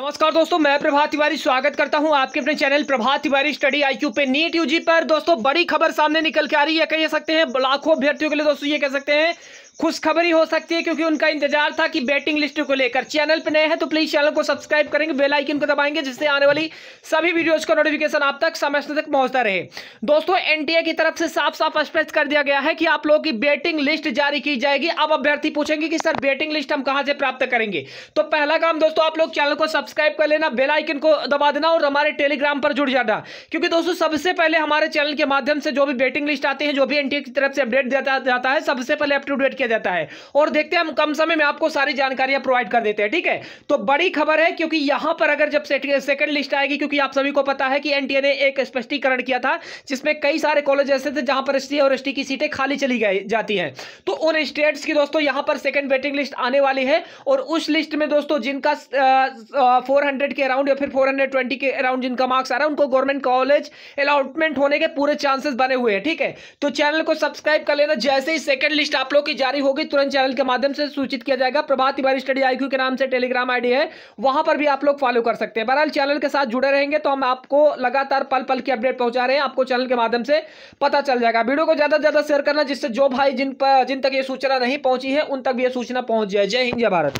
नमस्कार दोस्तों मैं प्रभात तिवारी स्वागत करता हूं आपके अपने channel Prabhat Tiwari study IQ पे नीट यूजी पर दोस्तों बड़ी खबर सामने निकल के आ रही है कह सकते हैं लाखों अभ्यर्थियों के लिए दोस्तों ये कह सकते हैं खुशखबरी हो सकती है क्योंकि उनका इंतजार था कि बैटिंग लिस्ट को लेकर चैनल पर नए हैं तो प्लीज चैनल को सब्सक्राइब करेंगे बेल आइकन को दबाएंगे जिससे आने वाली सभी वीडियोस का नोटिफिकेशन आप तक समय तक पहुंचता रहे दोस्तों एनटीए की तरफ से साफ साफ स्पष्ट कर दिया गया है कि आप लोगों की बैटिंग लिस्ट जारी की जाएगी अब अभ्यर्थी पूछेंगे कि सर बैटिंग लिस्ट हम कहां से प्राप्त करेंगे तो पहला काम दोस्तों आप लोग चैनल को सब्सक्राइब कर लेना बेलाइकिन को दबा देना और हमारे टेलीग्राम पर जुड़ जाना क्योंकि दोस्तों सबसे पहले हमारे चैनल के माध्यम से जो भी बैटिंग लिस्ट आते हैं जो भी एनटीए की तरफ से अपडेट दिया जाता है सबसे पहले अपटूडेट किया किया जाता है और देखते हैं हम कम समय में आपको सारी जानकारियां प्रोवाइड कर देते हैं ठीक है तो बड़ी खबर है क्योंकि यहां पर अगर जब सेकंड लिस्ट आएगी क्योंकि आप सभी को पता है कि एनटीए ने एक स्पष्टीकरण किया था जिसमें कई सारे कॉलेज ऐसे थे जहां पर एस और एस की सीटें खाली चली गई जाती है तो उन स्टेट्स की दोस्तों यहां पर सेकंड वेटिंग लिस्ट आने वाली है और उस लिस्ट में दोस्तों जिनका फोर के अराउंड या फिर फोर के अराउंड जिनका मार्क्स आ रहा है उनको गवर्नमेंट कॉलेज अलाउटमेंट होने के पूरे चांसेस बने हुए हैं ठीक है तो चैनल को सब्सक्राइब कर लेना जैसे ही सेकंड लिस्ट आप लोग की जारी जानकारी होगी तुरंत चैनल के माध्यम से सूचित किया जाएगा प्रभात तिवारी स्टडी आईक्यू के नाम से टेलीग्राम आईडी है वहां पर भी आप लोग फॉलो कर सकते हैं बहरहाल चैनल के साथ जुड़े रहेंगे तो हम आपको लगातार पल पल की अपडेट पहुंचा रहे हैं आपको चैनल के माध्यम से पता चल जाएगा वीडियो को ज्यादा से ज्यादा शेयर करना जिससे जो भाई जिन पर जिन तक ये सूचना नहीं पहुंची है उन तक भी ये सूचना पहुंच जाए जय हिंद जय भारत